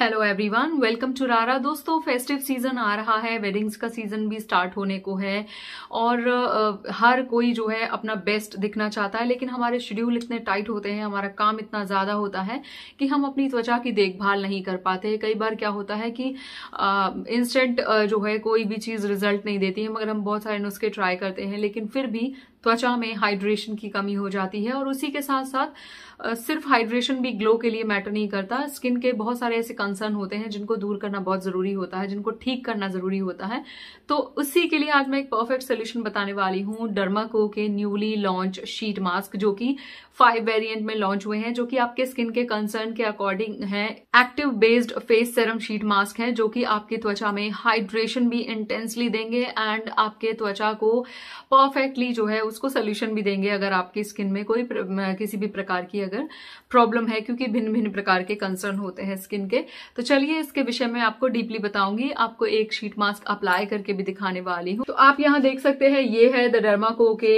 Hello everyone welcome to रारा दोस्तों festive season आ रहा है वेडिंग्स का सीजन भी स्टार्ट होने को है और हर कोई जो है अपना बेस्ट दिखना चाहता है लेकिन हमारे शेड्यूल इतने टाइट होते हैं हमारा काम इतना ज़्यादा होता है कि हम अपनी त्वचा की देखभाल नहीं कर पाते कई बार क्या होता है कि इंस्टेंट जो है कोई भी चीज़ रिजल्ट नहीं देती है मगर हम बहुत सारे नुस्खे ट्राई करते हैं लेकिन फिर भी त्वचा में हाइड्रेशन की कमी हो जाती है और उसी के साथ साथ सिर्फ हाइड्रेशन भी ग्लो के लिए मैटर नहीं करता स्किन के बहुत सारे ऐसे कंसर्न होते हैं जिनको दूर करना बहुत ज़रूरी होता है जिनको ठीक करना ज़रूरी होता है तो उसी के लिए आज मैं एक परफेक्ट सोल्यूशन बताने वाली हूँ डर्माको के न्यूली लॉन्च शीट मास्क जो कि फाइव वेरिएंट में लॉन्च हुए हैं जो कि आपके स्किन के कंसर्न के अकॉर्डिंग है active based face serum sheet mask है जो कि आपकी त्वचा में हाइड्रेशन भी इंटेंसली देंगे एंड आपके त्वचा को परफेक्टली जो है उस उसको सोल्यूशन भी देंगे अगर आपकी स्किन में कोई किसी भी प्रकार की अगर प्रॉब्लम है क्योंकि भिन्न भिन्न प्रकार के कंसर्न होते हैं स्किन के तो चलिए इसके विषय में आपको डीपली बताऊंगी आपको एक शीट मास्क अप्लाई करके भी दिखाने वाली हूँ तो आप यहाँ देख सकते हैं ये है द डर्माको के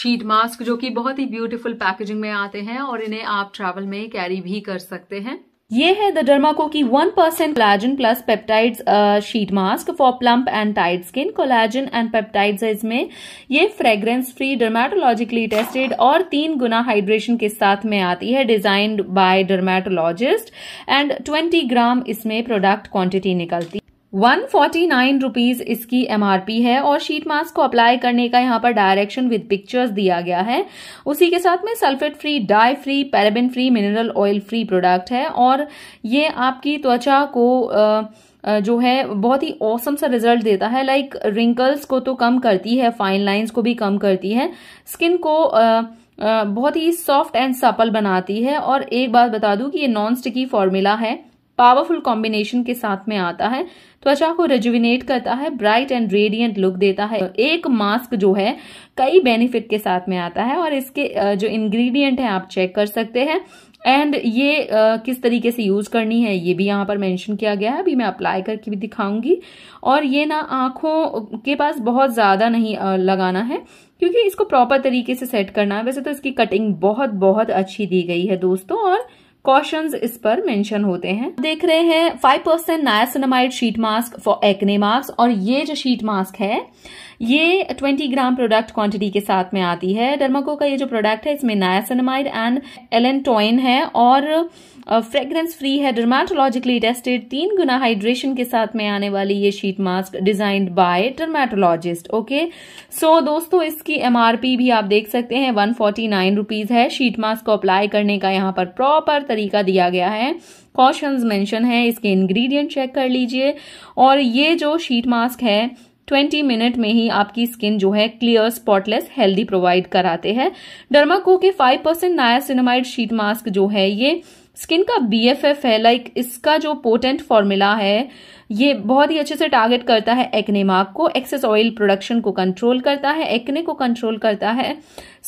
शीट मास्क जो कि बहुत ही ब्यूटिफुल पैकेजिंग में आते हैं और इन्हें आप ट्रैवल में कैरी भी कर सकते हैं ये है द डर्माको की one percent collagen plus peptide sheet mask for plump and tight skin collagen and peptide है इसमें ये फ्रेग्रेंस फ्री डर्माटोलॉजिकली टेस्टेड और तीन गुना हाइड्रेशन के साथ में आती है designed by dermatologist and twenty gram इसमें प्रोडक्ट क्वांटिटी निकलती वन फोर्टी नाइन रुपीज इसकी एमआरपी है और शीट मास्क को अप्लाई करने का यहाँ पर डायरेक्शन विद पिक्चर्स दिया गया है उसी के साथ में sulphate free dye free paraben free mineral oil free product है और ये आपकी त्वचा को आ, जो है बहुत ही औसम सा रिजल्ट देता है लाइक रिंकल्स को तो कम करती है फाइन लाइंस को भी कम करती है स्किन को आ, आ, बहुत ही सॉफ्ट एंड सपल बनाती है और एक बात बता दूं कि ये नॉन स्टिकी फॉर्मूला है पावरफुल कॉम्बिनेशन के साथ में आता है त्वचा को रेजुविनेट करता है ब्राइट एंड रेडियंट लुक देता है एक मास्क जो है कई बेनिफिट के साथ में आता है और इसके जो इंग्रेडिएंट है आप चेक कर सकते हैं एंड ये आ, किस तरीके से यूज करनी है ये भी यहाँ पर मेंशन किया गया है अभी मैं अप्लाई करके भी दिखाऊंगी और ये ना आंखों के पास बहुत ज्यादा नहीं आ, लगाना है क्योंकि इसको प्रॉपर तरीके से सेट करना है वैसे तो इसकी कटिंग बहुत बहुत अच्छी दी गई है दोस्तों और कॉशंस इस पर मेंशन होते हैं देख रहे हैं 5% percent niacinamide sheet mask for acne mask और ये जो शीट मास्क है ये 20 ग्राम प्रोडक्ट क्वांटिटी के साथ में आती है डर्माको का ये जो प्रोडक्ट है इसमें नायासनमाइड एंड एलेंटोइन है और फ्रेग्रेंस फ्री है डर्माटोलॉजिकली टेस्टेड तीन गुना हाइड्रेशन के साथ में आने वाली ये sheet mask designed by dermatologist okay so दोस्तों इसकी एमआरपी भी आप देख सकते हैं वन फोर्टी नाइन रुपीज है शीट मास्क को अप्लाई करने का यहाँ पर प्रॉपर तरीका दिया गया है कॉशंस मेंशन है इसके इंग्रेडिएंट चेक कर लीजिए और ये जो शीट मास्क है 20 मिनट में ही आपकी स्किन जो है क्लियर स्पॉटलेस हेल्दी प्रोवाइड कराते हैं डर्माको के 5% परसेंट नायासिनमाइड शीट मास्क जो है ये स्किन का बी एफ एफ है लाइक इसका जो पोटेंट फॉर्मूला है ये बहुत ही अच्छे से टारगेट करता है एक्ने मार्क को एक्सेस ऑयल प्रोडक्शन को कंट्रोल करता है एक्ने को कंट्रोल करता है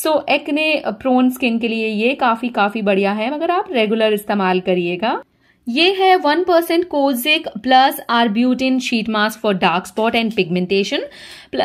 so so, acne prone skin के लिए ये काफ़ी काफ़ी बढ़िया है मगर आप रेगुलर इस्तेमाल करिएगा ये है one percent kojic plus arbutin sheet mask for dark spot and pigmentation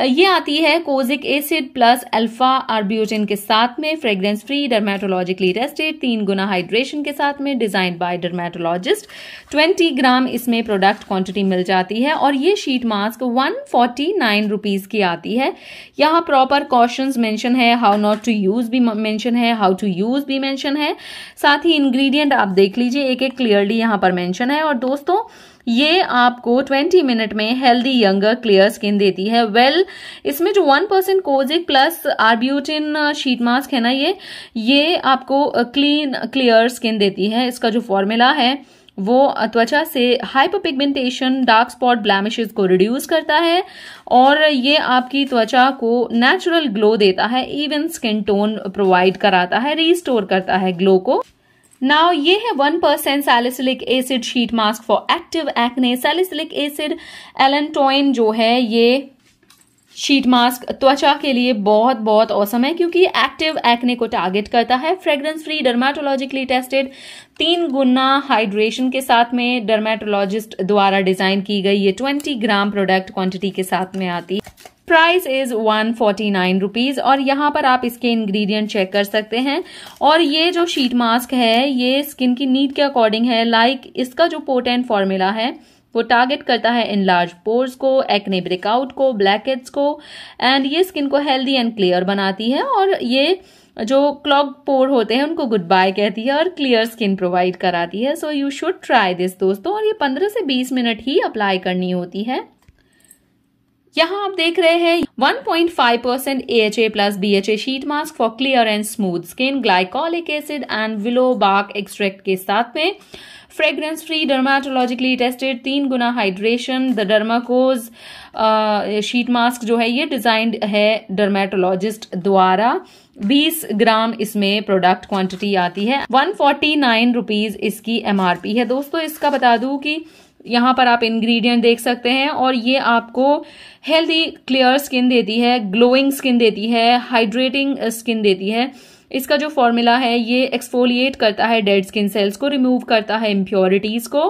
ये आती है kojic acid plus alpha arbutin के साथ में फ्रेग्रेंस फ्री डर्मेटोलॉजिकली रेस्टेड तीन गुना हाइड्रेशन के साथ में डिजाइन बाय डर्मेटोलॉजिस्ट 20 ग्राम इसमें प्रोडक्ट क्वांटिटी मिल जाती है और ये sheet mask one forty nine rupees की आती है यहाँ प्रॉपर कॉशन मैंशन है हाउ नॉट टू यूज भी मैंशन है हाउ टू यूज भी मैंशन है साथ ही इन्ग्रीडियंट आप देख लीजिए एक एक क्लियरली यहाँ पर मेंशन है और दोस्तों ये आपको 20 मिनट में हेल्दी यंगर क्लियर स्किन देती है वेल well, इसमें जो 1% percent kojic plus arbutin sheet mask है ना ये ये आपको क्लीन क्लियर स्किन देती है इसका जो फॉर्मूला है वो uh, त्वचा से hyperpigmentation dark spot blemishes को रिड्यूस करता है और ये आपकी त्वचा को नेचुरल ग्लो देता है इवन स्किन टोन प्रोवाइड कराता है रीस्टोर करता है ग्लो को नाउ ये है one percent salicylic acid sheet mask for active acne salicylic acid allantoin जो है ये शीट मास्क त्वचा के लिए बहुत बहुत औसम है क्योंकि एक्टिव एक्ने को टारगेट करता है फ्रेग्रेंस फ्री डर्माटोलॉजिकली टेस्टेड तीन गुना हाइड्रेशन के साथ में डर्माटोलॉजिस्ट द्वारा डिजाइन की गई ये 20 ग्राम प्रोडक्ट क्वांटिटी के साथ में आती है price is one forty nine rupees और यहाँ पर आप इसके इंग्रेडिएंट चेक कर सकते हैं और ये जो शीट मास्क है ये स्किन की नीड के अकॉर्डिंग है लाइक like इसका जो पोटेंट फॉर्मूला है वो टारगेट करता है इन लार्ज पोर्स को एक्ने ब्रेकआउट को ब्लैकेट्स को एंड ये स्किन को हेल्दी एंड क्लियर बनाती है और ये जो क्लॉग पोर होते हैं उनको गुड बाय कहती है और क्लियर स्किन प्रोवाइड कराती है so you should try this दोस्तों और ये पंद्रह से बीस मिनट ही अप्लाई करनी होती है यहाँ आप देख रहे हैं 1.5 percent A H A plus B H A sheet mask for clear and smooth skin glycolic acid and willow bark extract के साथ में फ्रेग्रेंस फ्री डर्माटोलॉजिकली टेस्टेड तीन गुना hydration the Dermaco sheet mask जो है ये डिजाइंड है dermatologist द्वारा 20 ग्राम इसमें प्रोडक्ट क्वांटिटी आती है 149 फोर्टी इसकी एमआरपी है दोस्तों इसका बता दूं कि यहाँ पर आप इंग्रेडिएंट देख सकते हैं और ये आपको हेल्दी क्लियर स्किन देती है ग्लोइंग स्किन देती है हाइड्रेटिंग स्किन uh, देती है इसका जो फॉर्मूला है ये एक्सफोलिएट करता है डेड स्किन सेल्स को रिमूव करता है इम्प्योरिटीज को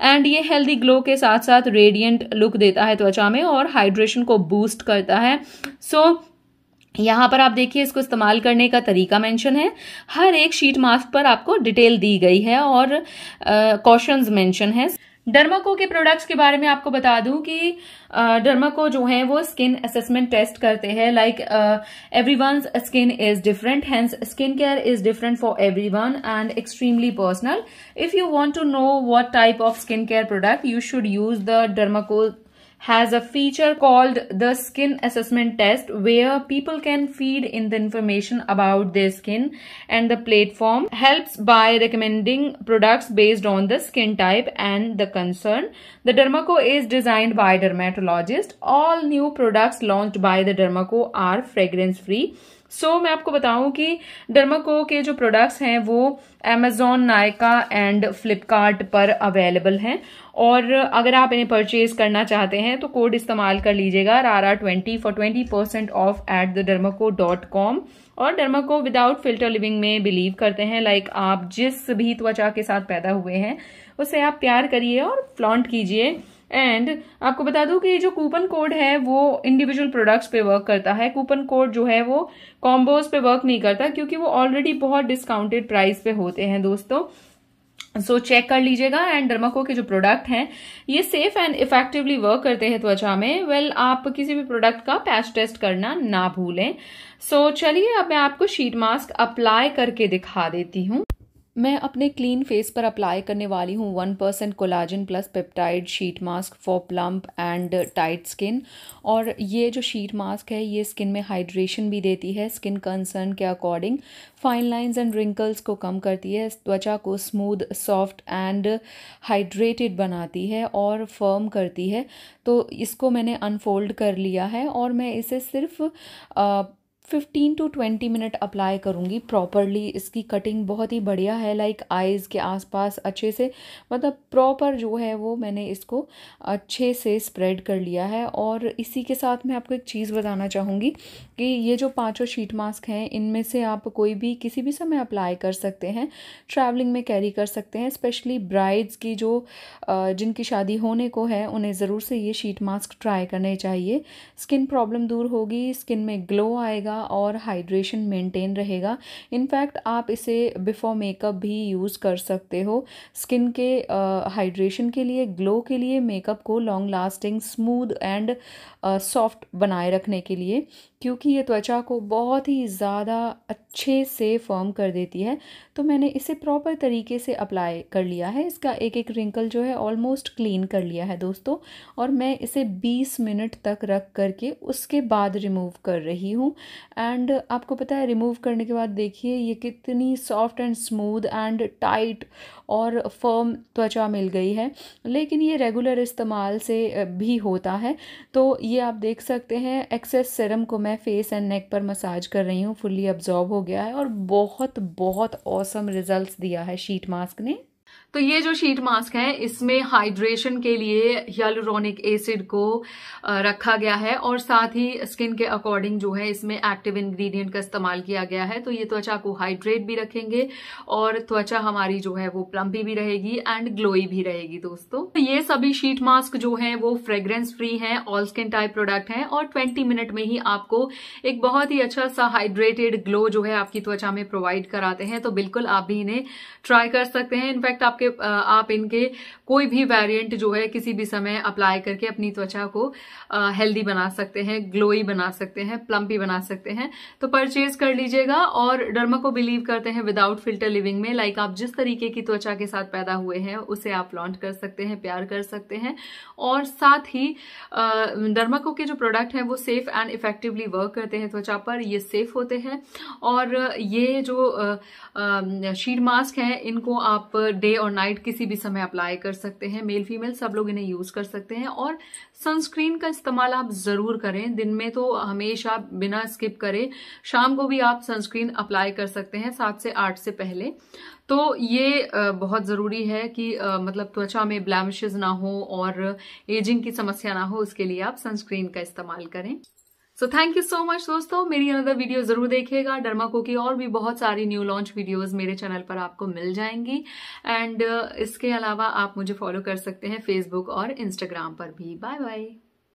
एंड ये हेल्दी ग्लो के साथ साथ रेडियंट लुक देता है त्वचा में और हाइड्रेशन को बूस्ट करता है सो so, यहाँ पर आप देखिए इसको इस्तेमाल करने का तरीका मेंशन है हर एक शीट मास्क पर आपको डिटेल दी गई है और कॉशंस uh, मेंशन है डर्माको के प्रोडक्ट्स के बारे में आपको बता दूं कि डर्माको जो है वो स्किन असेसमेंट टेस्ट करते हैं like everyone skin is different hence skin care is different for everyone and extremely personal if you want to know what type of skin care product you should use the Dermaco has a feature called the skin assessment test where people can feed in the information about their skin and the platform helps by recommending products based on the skin type and the concern. The Dermaco is designed by dermatologist. All new products launched by the Dermaco are fragrance free so so, मैं आपको बताऊं कि Dermaco के जो products हैं वो Amazon Nykaa and Flipkart पर available हैं और अगर आप इन्हें परचेज करना चाहते हैं तो कोड इस्तेमाल कर लीजिएगा रारा twenty for twenty percent off at the Dermaco dot com और डर्माको विदाउट फिल्टर लिविंग में बिलीव करते हैं लाइक आप जिस भी त्वचा के साथ पैदा हुए हैं उसे आप प्यार करिए और फ्लॉन्ट कीजिए एंड आपको बता दूं कि ये जो कूपन कोड है वो इंडिविजुअल प्रोडक्ट्स पे वर्क करता है कूपन कोड जो है वो कॉम्बोज पे वर्क नहीं करता क्योंकि वो ऑलरेडी बहुत डिस्काउंटेड प्राइस पे होते हैं दोस्तों सो so, चेक कर लीजिएगा एंड डर्माको के जो प्रोडक्ट हैं ये सेफ एंड इफेक्टिवली वर्क करते हैं त्वचा में वेल well, आप किसी भी प्रोडक्ट का पैच टेस्ट करना ना भूलें सो so, चलिए अब मैं आपको शीट मास्क अप्लाई करके दिखा देती हूँ मैं अपने क्लीन फेस पर अप्लाई करने वाली हूँ one percent collagen plus peptide sheet mask for plump and tight skin और ये जो शीट मास्क है ये स्किन में हाइड्रेशन भी देती है स्किन कंसर्न के according fine lines and wrinkles को कम करती है त्वचा को स्मूद सॉफ्ट एंड हाइड्रेटेड बनाती है और फर्म करती है तो इसको मैंने अनफोल्ड कर लिया है और मैं इसे सिर्फ आ, fifteen to twenty minute apply करूँगी प्रॉपरली इसकी कटिंग बहुत ही बढ़िया है लाइक आइज़ के आसपास अच्छे से मतलब प्रॉपर जो है वो मैंने इसको अच्छे से स्प्रेड कर लिया है और इसी के साथ मैं आपको एक चीज़ बताना चाहूँगी कि ये जो पाँचों शीट मास्क हैं इनमें से आप कोई भी किसी भी समय अप्लाई कर सकते हैं ट्रैवलिंग में कैरी कर सकते हैं स्पेशली ब्राइड्स की जो जिनकी शादी होने को है उन्हें ज़रूर से ये शीट मास्क ट्राई करने चाहिए स्किन प्रॉब्लम दूर होगी स्किन में ग्लो आएगा रहेगा और हाइड्रेशन मेंटेन रहेगा इनफैक्ट आप इसे बिफोर मेकअप भी यूज़ कर सकते हो स्किन के हाइड्रेशन के लिए ग्लो के लिए मेकअप को long lasting smooth and soft बनाए रखने के लिए क्योंकि ये त्वचा को बहुत ही ज़्यादा अच्छे से फॉर्म कर देती है तो मैंने इसे प्रॉपर तरीके से अप्लाई कर लिया है इसका एक एक रिंकल जो है ऑलमोस्ट क्लीन कर लिया है दोस्तों और मैं इसे 20 मिनट तक रख करके उसके बाद रिमूव कर रही हूँ एंड आपको पता है रिमूव करने के बाद देखिए ये कितनी soft and smooth and tight और फर्म त्वचा मिल गई है लेकिन ये रेगुलर इस्तेमाल से भी होता है तो ये आप देख सकते हैं एक्सेस सेरम को मैं फेस एंड नेक पर मसाज कर रही हूँ फुल्ली अब्जॉर्ब हो गया है और बहुत बहुत और ऑसम रिजल्ट्स दिया है शीट मास्क ने तो ये जो शीट मास्क है इसमें हाइड्रेशन के लिए हियालुरोनिक एसिड को रखा गया है और साथ ही स्किन के अकॉर्डिंग जो है इसमें एक्टिव इंग्रेडिएंट का इस्तेमाल किया गया है तो ये त्वचा को हाइड्रेट भी रखेंगे और त्वचा हमारी जो है वो प्लम्पी भी रहेगी एंड ग्लोई भी रहेगी दोस्तों तो ये सभी शीट मास्क जो है वो फ्रेग्रेंस फ्री है ऑल स्किन टाइप प्रोडक्ट है और ट्वेंटी मिनट में ही आपको एक बहुत ही अच्छा सा हाइड्रेटेड ग्लो जो है आपकी त्वचा में प्रोवाइड कराते हैं तो बिल्कुल आप भी इन्हें ट्राई कर सकते हैं इनफैक्ट आपके आपके आप इनके कोई भी वेरिएंट जो है किसी भी समय अप्लाई करके अपनी त्वचा को हेल्दी बना सकते हैं ग्लोई बना सकते हैं प्लम्पी बना सकते हैं तो परचेज कर लीजिएगा और डर्मा को बिलीव करते हैं विदाउट फिल्टर लिविंग में लाइक आप जिस तरीके की त्वचा के साथ पैदा हुए हैं उसे आप लॉन्च कर सकते हैं प्यार कर सकते हैं और साथ ही डर्माको के जो प्रोडक्ट हैं वो सेफ एंड इफेक्टिवली वर्क करते हैं त्वचा पर ये सेफ होते हैं और ये जो शीट मास्क हैं इनको आप डे और नाइट किसी भी समय अप्लाई कर सकते हैं मेल फीमेल सब लोग इन्हें यूज कर सकते हैं और सनस्क्रीन का इस्तेमाल आप जरूर करें दिन में तो हमेशा बिना स्किप करें शाम को भी आप सनस्क्रीन अप्लाई कर सकते हैं सात से आठ से पहले तो ये बहुत ज़रूरी है कि मतलब त्वचा में ब्लैमिशेज ना हो और एजिंग की समस्या ना हो उसके लिए आप सनस्क्रीन का इस्तेमाल करें so thank you so much दोस्तों मेरी अनदर वीडियो जरूर देखिएगा को की और भी बहुत सारी न्यू लॉन्च वीडियोस मेरे चैनल पर आपको मिल जाएंगी एंड uh, इसके अलावा आप मुझे फॉलो कर सकते हैं फेसबुक और इंस्टाग्राम पर भी बाय बाय